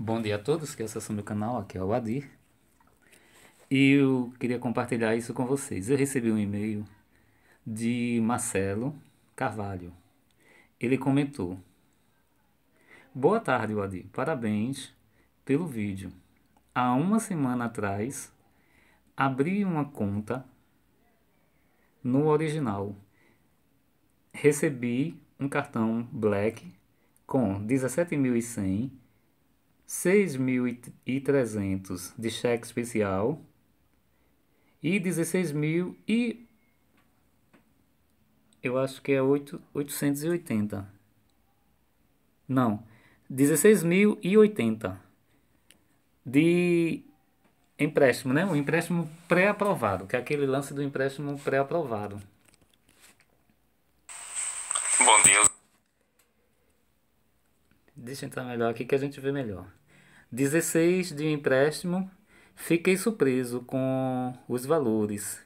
Bom dia a todos que acessam meu canal, aqui é o Adir. E eu queria compartilhar isso com vocês. Eu recebi um e-mail de Marcelo Carvalho. Ele comentou: Boa tarde, Adir. Parabéns pelo vídeo. Há uma semana atrás, abri uma conta no original. Recebi um cartão Black com 17.100 6.300 de cheque especial e 16.000 e eu acho que é 8, 880. Não, 16.080 de empréstimo, né? o empréstimo pré-aprovado, que é aquele lance do empréstimo pré-aprovado. Bom dia. Deixa eu entrar melhor aqui que a gente vê melhor. 16 de empréstimo. Fiquei surpreso com os valores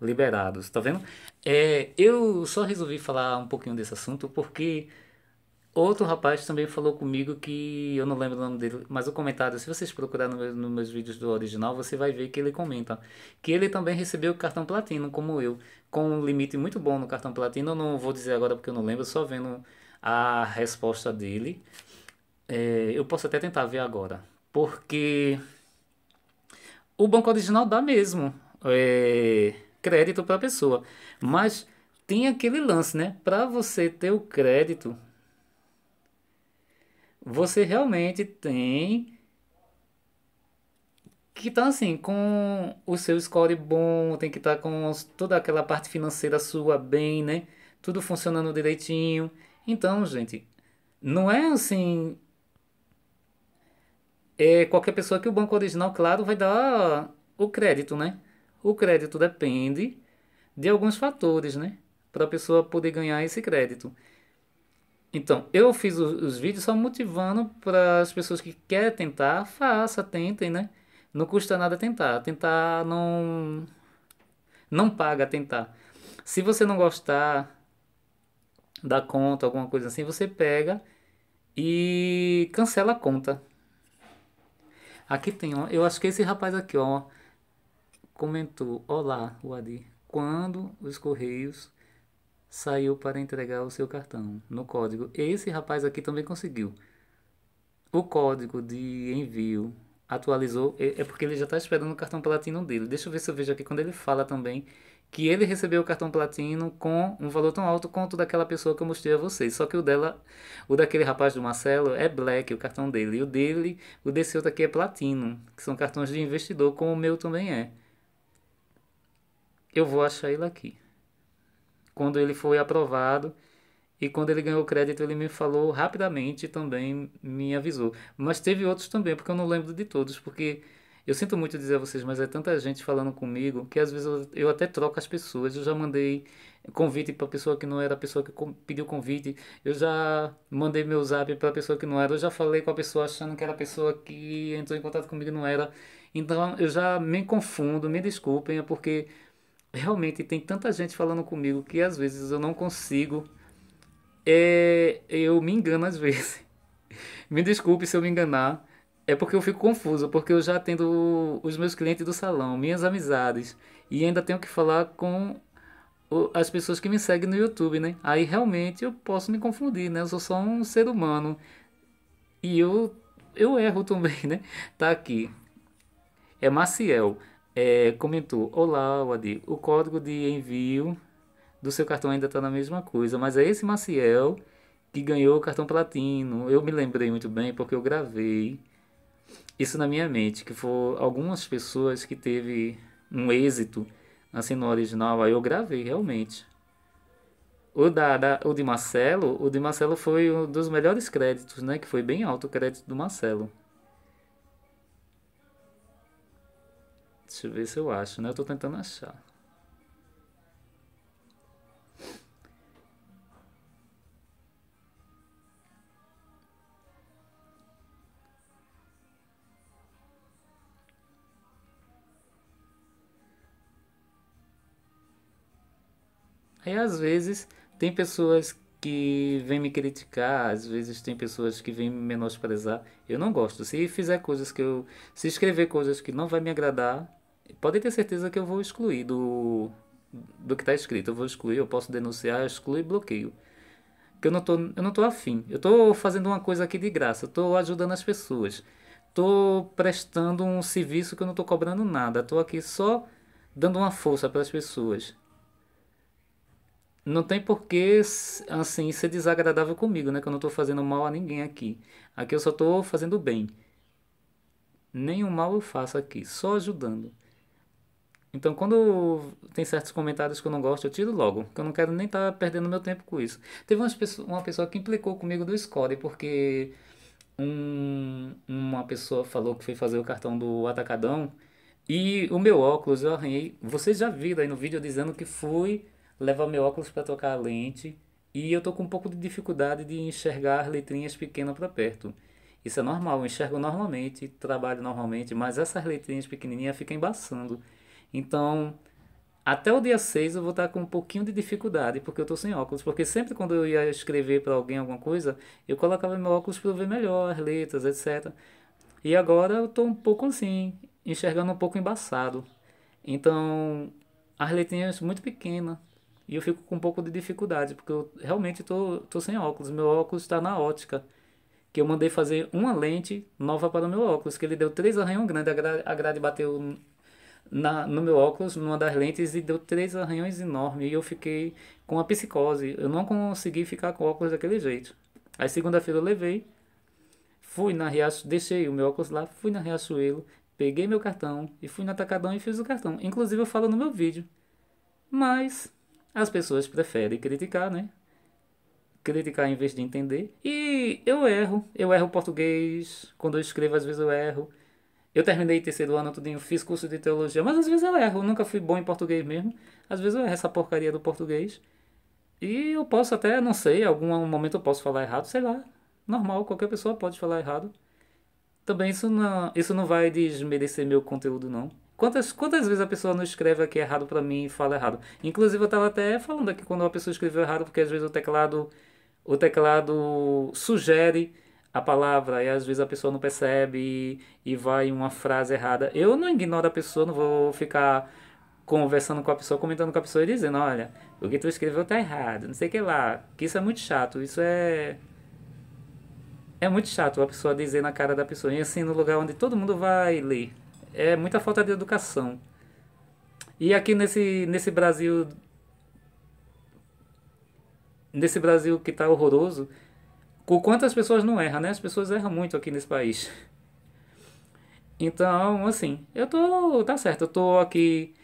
liberados, tá vendo? É, eu só resolvi falar um pouquinho desse assunto porque outro rapaz também falou comigo que eu não lembro o nome dele, mas o comentário, se vocês procurarem nos no meus vídeos do original, você vai ver que ele comenta que ele também recebeu cartão platino, como eu, com um limite muito bom no cartão platino. Eu não vou dizer agora porque eu não lembro, só vendo a resposta dele. É, eu posso até tentar ver agora, porque o banco original dá mesmo é, crédito para a pessoa, mas tem aquele lance, né? Para você ter o crédito, você realmente tem que estar tá, assim com o seu score bom, tem que estar tá com toda aquela parte financeira sua bem, né? Tudo funcionando direitinho. Então, gente, não é assim. É qualquer pessoa que o banco original, claro, vai dar o crédito, né? O crédito depende de alguns fatores, né? Para a pessoa poder ganhar esse crédito. Então, eu fiz os, vídeos só motivando para as pessoas que querem tentar, faça, tentem, né? Não custa nada tentar. Tentar não. Não paga tentar. Se você não gostar da conta, alguma coisa assim, você pega e cancela a conta. Aqui tem, ó, eu acho que esse rapaz aqui, ó, comentou, olá, Wadi, quando os Correios saiu para entregar o seu cartão no código. Esse rapaz aqui também conseguiu. O código de envio atualizou, é, é porque ele já está esperando o cartão platino dele. Deixa eu ver se eu vejo aqui quando ele fala também que ele recebeu o cartão platino com um valor tão alto quanto o daquela pessoa que eu mostrei a vocês. Só que o dela, o daquele rapaz do Marcelo é black, o cartão dele. E o dele, o desse outro aqui é platino, que são cartões de investidor, como o meu também é. Eu vou achar ele aqui. Quando ele foi aprovado e quando ele ganhou o crédito, ele me falou rapidamente e também me avisou. Mas teve outros também, porque eu não lembro de todos, porque eu sinto muito dizer a vocês, mas é tanta gente falando comigo que às vezes eu, eu até troco as pessoas. Eu já mandei convite para pessoa que não era a pessoa que pediu convite. Eu já mandei meu zap para pessoa que não era. Eu já falei com a pessoa achando que era a pessoa que entrou em contato comigo e não era. Então eu já me confundo, me desculpem, é porque realmente tem tanta gente falando comigo que às vezes eu não consigo. É, eu me engano às vezes. me desculpe se eu me enganar. É porque eu fico confuso, porque eu já atendo os meus clientes do salão, minhas amizades, e ainda tenho que falar com as pessoas que me seguem no YouTube, né? Aí realmente eu posso me confundir, né? Eu sou só um ser humano e eu eu erro também, né? Tá aqui. É Maciel. É, comentou: Olá, Wadi. O código de envio do seu cartão ainda está na mesma coisa, mas é esse Maciel que ganhou o cartão platino. Eu me lembrei muito bem porque eu gravei isso na minha mente, que foram algumas pessoas que teve um êxito assim no original, aí eu gravei realmente. O, da, da, o de Marcelo, o de Marcelo foi um dos melhores créditos, né? Que foi bem alto o crédito do Marcelo. Deixa eu ver se eu acho, né? Eu tô tentando achar. Aí às vezes tem pessoas que vêm me criticar, às vezes tem pessoas que vêm me menosprezar. Eu não gosto. Se fizer coisas que eu. Se escrever coisas que não vai me agradar, pode ter certeza que eu vou excluir do, do que está escrito. Eu vou excluir, eu posso denunciar, excluir e bloqueio. Porque eu não tô, eu não tô afim. Eu estou fazendo uma coisa aqui de graça. Eu tô ajudando as pessoas. Estou prestando um serviço que eu não estou cobrando nada. Estou aqui só dando uma força para as pessoas não tem porquê assim ser desagradável comigo, né? Que eu não estou fazendo mal a ninguém aqui. Aqui eu só estou fazendo bem. Nenhum mal eu faço aqui, só ajudando. Então, quando tem certos comentários que eu não gosto, eu tiro logo, que eu não quero nem estar tá perdendo meu tempo com isso. Teve pessoa, uma pessoa que implicou comigo do score, porque um, uma pessoa falou que foi fazer o cartão do Atacadão e o meu óculos eu arranhei. Vocês já viram aí no vídeo dizendo que fui levar meu óculos para trocar a lente e eu tô com um pouco de dificuldade de enxergar letrinhas pequenas para perto. Isso é normal, eu enxergo normalmente, trabalho normalmente, mas essas letrinhas pequenininhas ficam embaçando. Então, até o dia 6 eu vou estar tá com um pouquinho de dificuldade, porque eu estou sem óculos. Porque sempre quando eu ia escrever para alguém alguma coisa, eu colocava meu óculos para ver melhor as letras, etc. E agora eu estou um pouco assim, enxergando um pouco embaçado. Então, as letrinhas muito pequenas, e eu fico com um pouco de dificuldade, porque eu realmente tô, tô sem óculos. Meu óculos está na ótica. Que eu mandei fazer uma lente nova para o meu óculos, que ele deu três arranhões grandes. A grade, a grade bateu na, no meu óculos, numa das lentes, e deu três arranhões enormes. E eu fiquei com a psicose. Eu não consegui ficar com o óculos daquele jeito. Aí segunda-feira eu levei, fui na Riacho, deixei o meu óculos lá, fui na Riachuelo, peguei meu cartão e fui no Atacadão e fiz o cartão. Inclusive eu falo no meu vídeo. Mas as pessoas preferem criticar, né? Criticar em vez de entender. E eu erro. Eu erro português. Quando eu escrevo, às vezes eu erro. Eu terminei terceiro ano tudinho, fiz curso de teologia, mas às vezes eu erro. Eu nunca fui bom em português mesmo. Às vezes eu erro essa porcaria do português. E eu posso até, não sei, algum momento eu posso falar errado, sei lá. Normal, qualquer pessoa pode falar errado. Também isso não, isso não vai desmerecer meu conteúdo, não. Quantas, quantas vezes a pessoa não escreve aqui errado para mim e fala errado? Inclusive, eu estava até falando aqui quando uma pessoa escreveu errado, porque às vezes o teclado, o teclado sugere a palavra e às vezes a pessoa não percebe e, e vai uma frase errada. Eu não ignoro a pessoa, não vou ficar conversando com a pessoa, comentando com a pessoa e dizendo, olha, o que tu escreveu tá errado, não sei o que lá, que isso é muito chato, isso é... É muito chato a pessoa dizer na cara da pessoa, e assim, no lugar onde todo mundo vai ler é muita falta de educação. E aqui nesse, nesse Brasil. Nesse Brasil que tá horroroso, com quantas pessoas não erram, né? As pessoas erram muito aqui nesse país. Então, assim, eu tô. Tá certo, eu tô aqui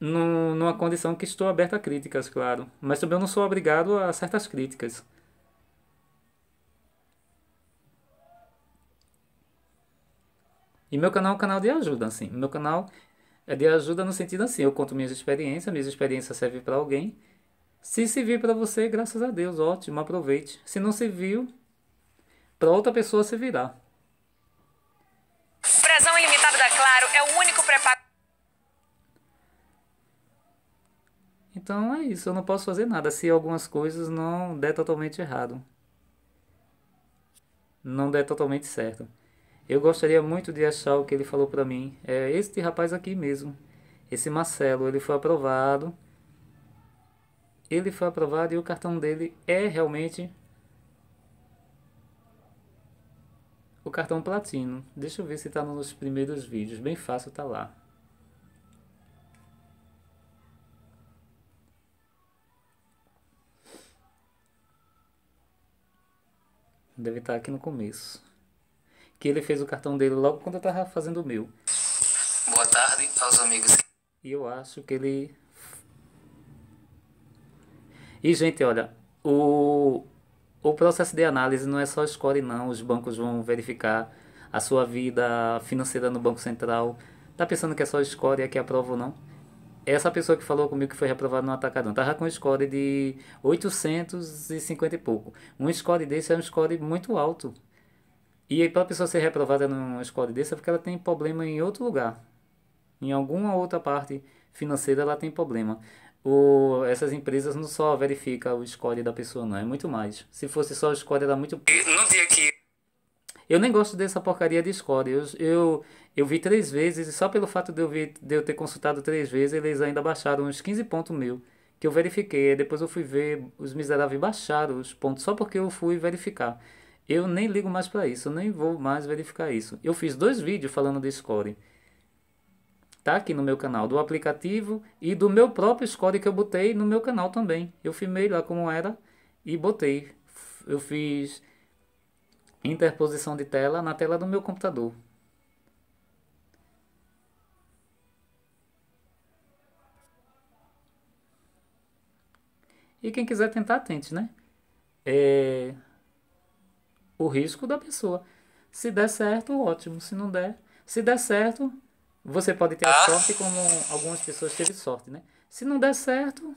numa condição que estou aberta a críticas, claro. Mas também eu não sou obrigado a certas críticas. E meu canal é um canal de ajuda, assim. Meu canal é de ajuda no sentido assim, eu conto minhas experiências, minhas experiências servem para alguém. Se servir para você, graças a Deus, ótimo, aproveite. Se não serviu, para outra pessoa se virar. ilimitada da Claro é o único Então é isso, eu não posso fazer nada se algumas coisas não der totalmente errado. Não der totalmente certo. Eu gostaria muito de achar o que ele falou para mim. É este rapaz aqui mesmo. Esse Marcelo, ele foi aprovado. Ele foi aprovado e o cartão dele é realmente o cartão platino. Deixa eu ver se está nos primeiros vídeos. Bem fácil, tá lá. Deve estar tá aqui no começo que ele fez o cartão dele logo quando eu tava fazendo o meu. Boa tarde aos amigos. E eu acho que ele. E, gente, olha, o, o processo de análise não é só score, não. Os bancos vão verificar a sua vida financeira no Banco Central. Tá pensando que é só score e é que aprova ou não? Essa pessoa que falou comigo que foi reprovada no Atacadão tava com um score de 850 e pouco. Um score desse é um score muito alto. E aí, para a pessoa ser reprovada numa escola dessa, é porque ela tem problema em outro lugar. Em alguma outra parte financeira, ela tem problema. O, essas empresas não só verificam o score da pessoa, não, é muito mais. Se fosse só o score, era muito. Não vi aqui. Eu nem gosto dessa porcaria de score. Eu, eu, eu vi três vezes e só pelo fato de eu, vi, de eu ter consultado três vezes, eles ainda baixaram uns 15 pontos meu que eu verifiquei. Depois eu fui ver, os miseráveis baixaram os pontos só porque eu fui verificar. Eu nem ligo mais para isso, eu nem vou mais verificar isso. Eu fiz dois vídeos falando de score. Tá aqui no meu canal, do aplicativo e do meu próprio score que eu botei no meu canal também. Eu filmei lá como era e botei. Eu fiz interposição de tela na tela do meu computador. E quem quiser tentar, tente, né? É o risco da pessoa. Se der certo, ótimo. Se não der, se der certo, você pode ter a ah. sorte, como algumas pessoas teve sorte, né? Se não der certo,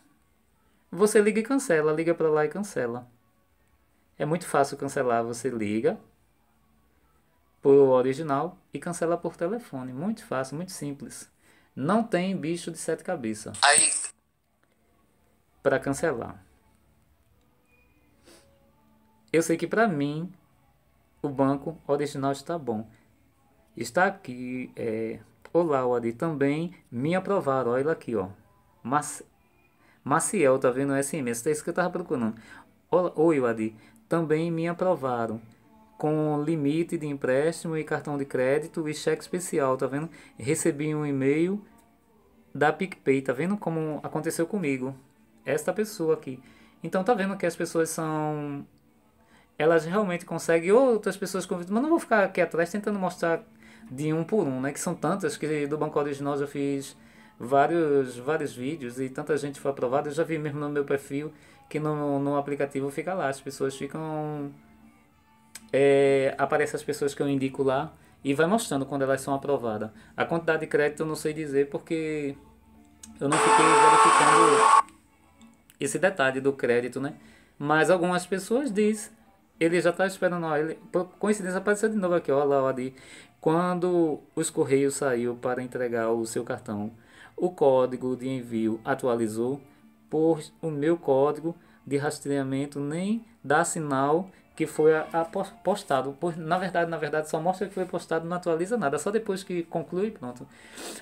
você liga e cancela, liga para lá e cancela. É muito fácil cancelar, você liga por original e cancela por telefone. Muito fácil, muito simples. Não tem bicho de sete cabeças. Para cancelar. Eu sei que para mim o banco original está bom. Está aqui, é, o Adi também me aprovaram, olha aqui, ó. Mas, Maciel, tá vendo o SMS, tá isso que eu tava procurando. Oi, Adi também me aprovaram com limite de empréstimo e cartão de crédito e cheque especial, tá vendo? Recebi um e-mail da PicPay, tá vendo como aconteceu comigo? Esta pessoa aqui. Então tá vendo que as pessoas são elas realmente conseguem, outras pessoas convidam, mas não vou ficar aqui atrás tentando mostrar de um por um, né? Que são tantas que do Banco Original eu fiz vários, vários vídeos e tanta gente foi aprovada. Eu já vi mesmo no meu perfil que no, no aplicativo fica lá, as pessoas ficam. É, aparece as pessoas que eu indico lá e vai mostrando quando elas são aprovadas. A quantidade de crédito eu não sei dizer porque eu não fiquei verificando esse detalhe do crédito, né? Mas algumas pessoas dizem ele já está esperando, ó, ele, por coincidência apareceu de novo aqui, ó, lá, ó, ali, quando os Correios saiu para entregar o seu cartão, o código de envio atualizou, Por o meu código de rastreamento nem dá sinal que foi a, a postado. Por na verdade, na verdade, só mostra que foi postado, não atualiza nada. Só depois que conclui, pronto.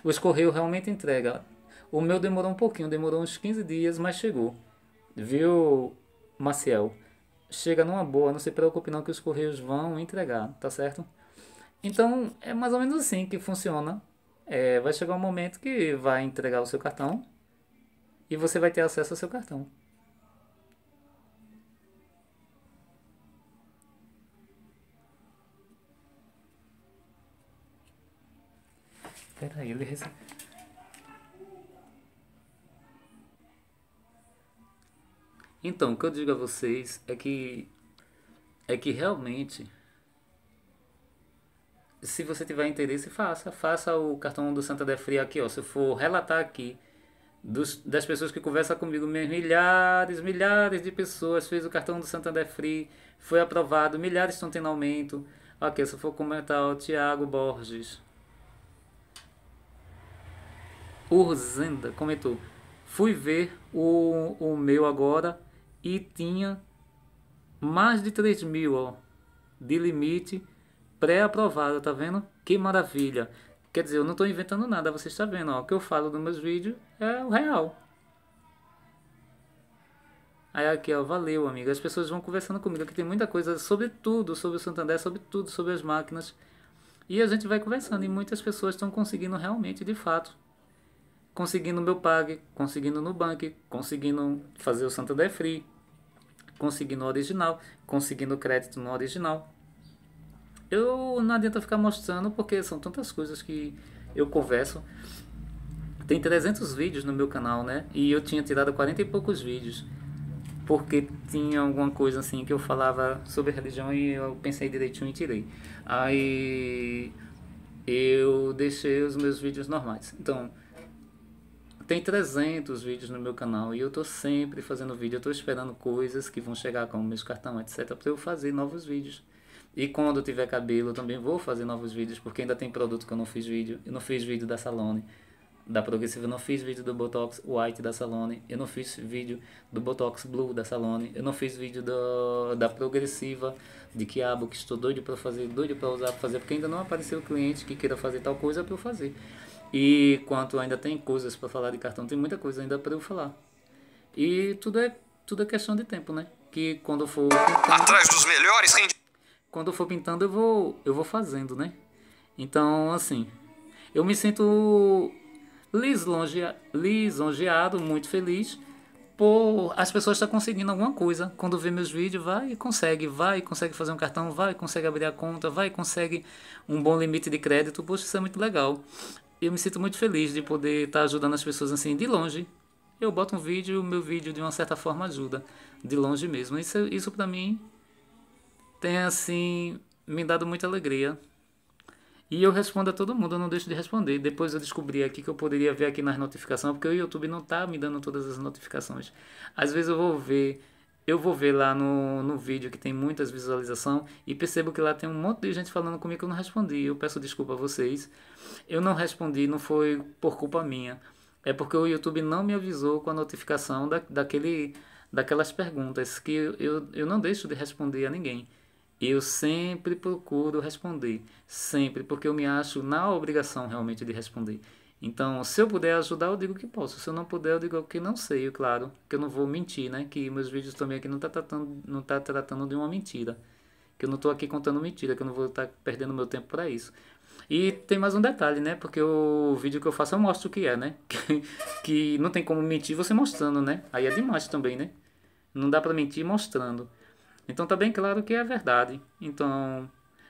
Os correios realmente entrega. O meu demorou um pouquinho, demorou uns 15 dias, mas chegou. Viu, Maciel? chega numa boa, não se preocupe não que os correios vão entregar, tá certo? Então é mais ou menos assim que funciona. É, vai chegar um momento que vai entregar o seu cartão e você vai ter acesso ao seu cartão. Peraí, ele recebeu. Então, o que eu digo a vocês é que é que realmente se você tiver interesse, faça, faça o cartão do Santa Defria aqui, ó. Se eu for relatar aqui dos, das pessoas que conversam comigo, milhares, milhares de pessoas fez o cartão do de Free, foi aprovado, milhares estão tendo aumento. Ok, se eu for comentar, o Tiago Borges. Urzenda comentou. Fui ver o, o meu agora e tinha mais de 3 mil ó, de limite pré-aprovado, tá vendo? Que maravilha! Quer dizer, eu não estou inventando nada, você está vendo, ó, o que eu falo nos meus vídeos é o real. Aí aqui, ó, valeu, amigo. As pessoas vão conversando comigo, que tem muita coisa sobre tudo, sobre o Santander, sobre tudo, sobre as máquinas. E a gente vai conversando e muitas pessoas estão conseguindo realmente, de fato, conseguindo meu PAG, conseguindo banco conseguindo fazer o Santander Free, conseguindo o original, conseguindo crédito no original. Eu não adianta ficar mostrando porque são tantas coisas que eu converso. Tem 300 vídeos no meu canal, né? E eu tinha tirado 40 e poucos vídeos. Porque tinha alguma coisa assim que eu falava sobre religião e eu pensei direitinho e tirei. Aí eu deixei os meus vídeos normais. Então, tem 300 vídeos no meu canal e eu tô sempre fazendo vídeo, eu tô esperando coisas que vão chegar o meus cartão, etc, para eu fazer novos vídeos. E quando eu tiver cabelo, eu também vou fazer novos vídeos, porque ainda tem produto que eu não fiz vídeo. Eu não fiz vídeo da Salone, da Progressiva, eu não fiz vídeo do Botox White da Salone, eu não fiz vídeo do Botox Blue da Salone, eu não fiz vídeo do, da Progressiva de Quiabo, que estou doido para fazer, doido para usar para fazer, porque ainda não apareceu cliente que queira fazer tal coisa para eu fazer. E quanto ainda tem coisas para falar de cartão, tem muita coisa ainda para eu falar. E tudo é tudo é questão de tempo, né? Que quando eu for pintando, atrás dos melhores quando eu for pintando eu vou eu vou fazendo, né? Então, assim, eu me sinto lisonjeado, muito feliz por as pessoas estar conseguindo alguma coisa. Quando vê meus vídeos, vai e consegue, vai e consegue fazer um cartão, vai e consegue abrir a conta, vai e consegue um bom limite de crédito. Poxa, isso é muito legal eu me sinto muito feliz de poder estar tá ajudando as pessoas assim de longe. Eu boto um vídeo, o meu vídeo de uma certa forma ajuda, de longe mesmo. Isso, isso para mim tem assim me dado muita alegria. E eu respondo a todo mundo, eu não deixo de responder. Depois eu descobri aqui que eu poderia ver aqui nas notificações, porque o YouTube não tá me dando todas as notificações. Às vezes eu vou ver eu vou ver lá no, no vídeo que tem muitas visualizações e percebo que lá tem um monte de gente falando comigo que eu não respondi. Eu peço desculpa a vocês, eu não respondi, não foi por culpa minha. É porque o YouTube não me avisou com a notificação da, daquele, daquelas perguntas que eu, eu não deixo de responder a ninguém. Eu sempre procuro responder, sempre, porque eu me acho na obrigação realmente de responder. Então, se eu puder ajudar, eu digo que posso. Se eu não puder, eu digo que não sei, claro, que eu não vou mentir, né? Que meus vídeos também aqui não tá tratando, não tá tratando de uma mentira que eu não estou aqui contando mentira, que eu não vou estar tá perdendo meu tempo para isso. E tem mais um detalhe, né? Porque o vídeo que eu faço eu mostro o que é, né? Que, que não tem como mentir você mostrando, né? Aí é demais também, né? Não dá para mentir mostrando. Então tá bem claro que é verdade. Então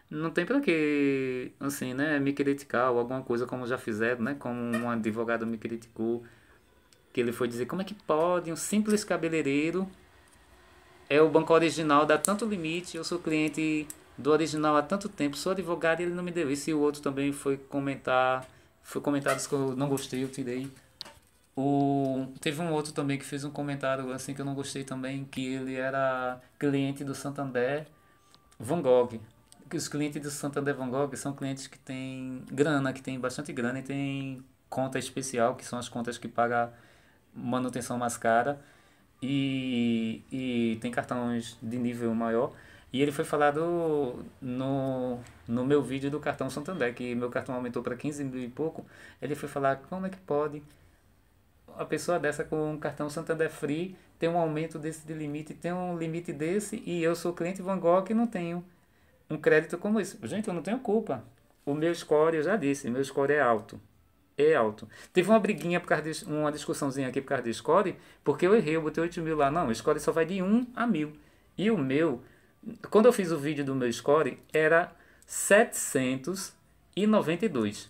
não tem para que, assim, né? Me criticar ou alguma coisa como já fizeram, né? Como um advogado me criticou. Que ele foi dizer, como é que pode um simples cabeleireiro é o banco original dá tanto limite, eu sou cliente do original há tanto tempo, sou advogado e ele não me deu isso. E o outro também foi comentar, foi comentários que eu não gostei, eu tirei. O, teve um outro também que fez um comentário assim que eu não gostei também, que ele era cliente do Santander Van Gogh. Que os clientes do Santander Van Gogh são clientes que têm grana, que têm bastante grana e têm conta especial, que são as contas que pagam manutenção mais cara e, e tem cartões de nível maior. E ele foi falado no, no meu vídeo do cartão Santander, que meu cartão aumentou para 15 mil e pouco. Ele foi falar como é que pode a pessoa dessa com um cartão Santander Free ter um aumento desse de limite, ter um limite desse, e eu sou cliente Van Gogh e não tenho um crédito como esse. Gente, eu não tenho culpa. O meu score, eu já disse, meu score é alto é alto. Teve uma briguinha por causa de, uma discussãozinha aqui por causa do score, porque eu errei, eu botei 8 mil lá. Não, o score só vai de 1 a 1000. E o meu, quando eu fiz o vídeo do meu score, era 792.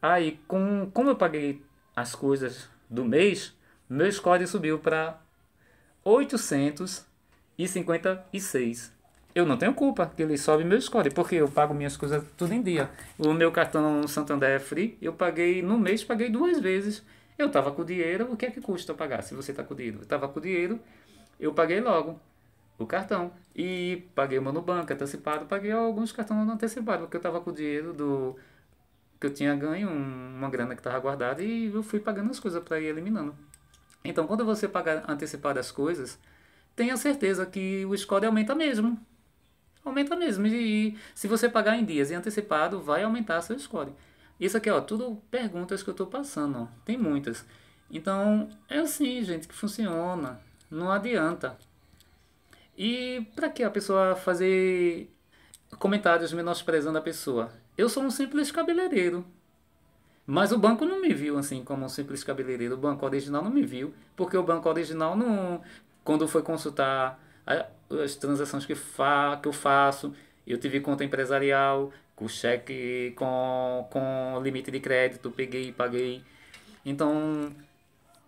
Aí, com, como eu paguei as coisas do mês, meu score subiu para 856 eu não tenho culpa que ele sobe meu score, porque eu pago minhas coisas tudo em dia. O meu cartão Santander é free, eu paguei no mês, paguei duas vezes. Eu estava com dinheiro, o que é que custa pagar se você está com dinheiro? Eu estava com dinheiro, eu paguei logo o cartão. E paguei o banco antecipado, paguei alguns cartões antecipado porque eu estava com o dinheiro do que eu tinha ganho, uma grana que estava guardada, e eu fui pagando as coisas para ir eliminando. Então, quando você paga antecipado as coisas, tenha certeza que o score aumenta mesmo. Aumenta mesmo. E, se você pagar em dias e antecipado, vai aumentar seu score. Isso aqui, ó, tudo perguntas que eu estou passando, ó. Tem muitas. Então, é assim, gente, que funciona. Não adianta. E para que a pessoa fazer comentários menosprezando a pessoa? Eu sou um simples cabeleireiro. Mas o banco não me viu assim como um simples cabeleireiro. O banco original não me viu, porque o banco original não quando foi consultar as transações que, fa que eu faço. Eu tive conta empresarial, com cheque, com, com limite de crédito, peguei e paguei. Então,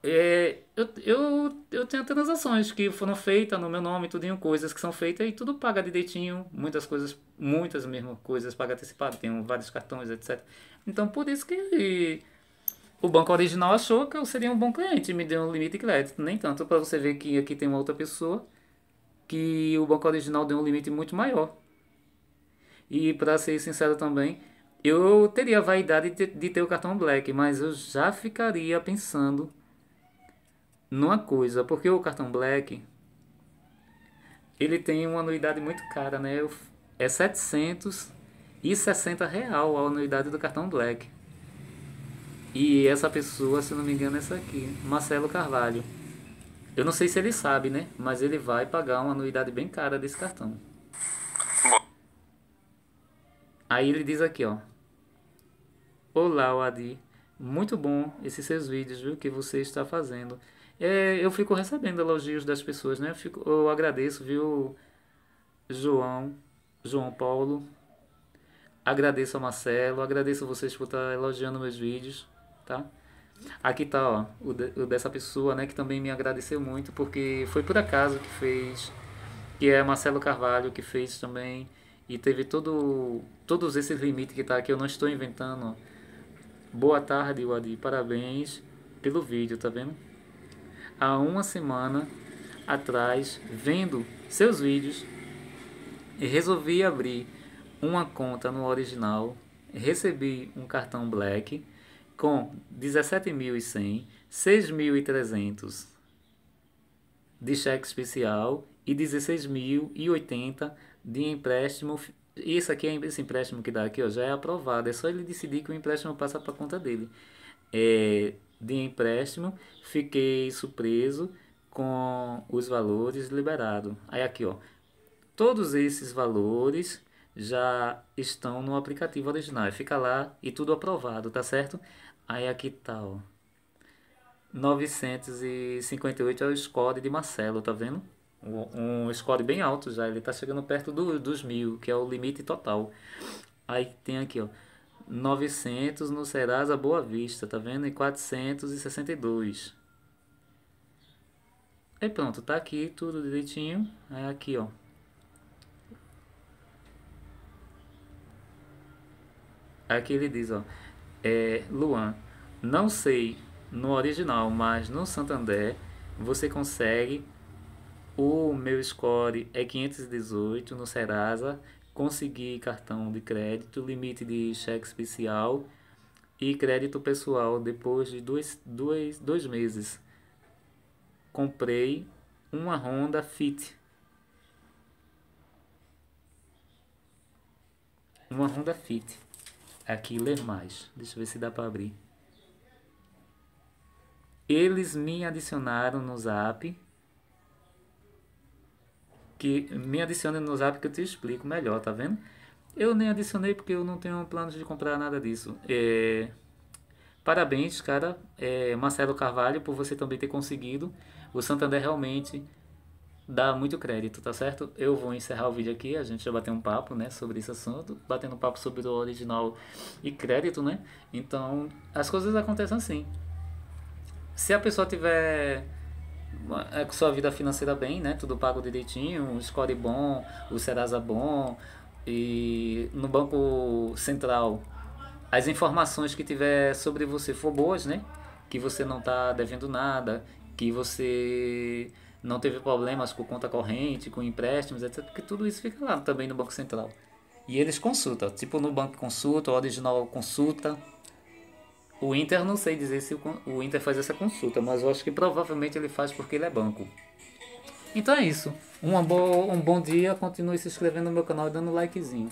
é, eu, eu, eu tenho transações que foram feitas no meu nome, tudo em coisas que são feitas e tudo paga direitinho, muitas coisas, muitas mesmo coisas paga antecipado, tenho vários cartões, etc. Então por isso que o banco original achou que eu seria um bom cliente, me deu um limite de crédito, nem tanto para você ver que aqui tem uma outra pessoa que o banco original deu um limite muito maior. E para ser sincero também, eu teria a vaidade de, ter o cartão black, mas eu já ficaria pensando numa coisa, porque o cartão black ele tem uma anuidade muito cara, né? É 760 real a anuidade do cartão black. E essa pessoa, se não me engano, é essa aqui, Marcelo Carvalho. Eu não sei se ele sabe, né? Mas ele vai pagar uma anuidade bem cara desse cartão. Aí ele diz aqui, ó. Olá, Wadi. Muito bom esses seus vídeos, viu? Que você está fazendo. É, eu fico recebendo elogios das pessoas, né? Eu, fico, eu agradeço, viu, João, João Paulo. Agradeço ao Marcelo, agradeço a vocês por estar elogiando meus vídeos, tá? Aqui tá, ó, o, de, o, dessa pessoa, né, que também me agradeceu muito, porque foi por acaso que fez, que é Marcelo Carvalho, que fez também, e teve todo, todos esses limites que tá aqui, eu não estou inventando. Boa tarde, Wadi, parabéns pelo vídeo, tá vendo? Há uma semana atrás, vendo seus vídeos, resolvi abrir uma conta no original, recebi um cartão Black com 17.100, 6.300 de cheque especial e 16.080 de empréstimo. Isso aqui, é, esse empréstimo que dá aqui, ó, já é aprovado. É só ele decidir que o empréstimo passa para conta dele. É, de empréstimo, fiquei surpreso com os valores liberados. Aí aqui, ó, todos esses valores já estão no aplicativo original. Fica lá e tudo aprovado, tá certo? Aí aqui tá, ó. 958 é o score de Marcelo, tá vendo? Um, score bem alto já, ele tá chegando perto do, dos mil, que é o limite total. Aí tem aqui, ó. 900 no Serasa Boa Vista, tá vendo? E 462. E pronto, tá aqui tudo direitinho. Aí aqui, ó. Aqui ele diz, ó é Luan. Não sei no original, mas no Santander você consegue. O meu score é 518 no Serasa. Consegui cartão de crédito, limite de cheque especial e crédito pessoal depois de dois, dois, dois meses. Comprei uma Honda Fit. Uma Honda Fit. É Aqui, ler mais. Deixa eu ver se dá para abrir. Eles me adicionaram no zap. Que me adicionem no zap que eu te explico melhor, tá vendo? Eu nem adicionei porque eu não tenho planos de comprar nada disso. É... Parabéns, cara, é... Marcelo Carvalho, por você também ter conseguido. O Santander realmente dá muito crédito, tá certo? Eu vou encerrar o vídeo aqui, a gente já bateu um papo, né, sobre esse assunto, batendo um papo sobre o original e crédito, né? Então, as coisas acontecem assim. Se a pessoa tiver eh, com sua vida financeira bem, né, tudo pago direitinho, o score bom, o Serasa bom, e no Banco Central as informações que tiver sobre você for boas, né? Que você não tá devendo nada, que você não teve problemas com conta corrente, com empréstimos, etc. Porque tudo isso fica lá também no Banco Central. E eles consultam, tipo no Banco Consulta, o Original Consulta. O Inter, não sei dizer se o Inter faz essa consulta, mas eu acho que provavelmente ele faz porque ele é banco. Então é isso. um boa, um bom dia, continue se inscrevendo no meu canal e dando likezinho.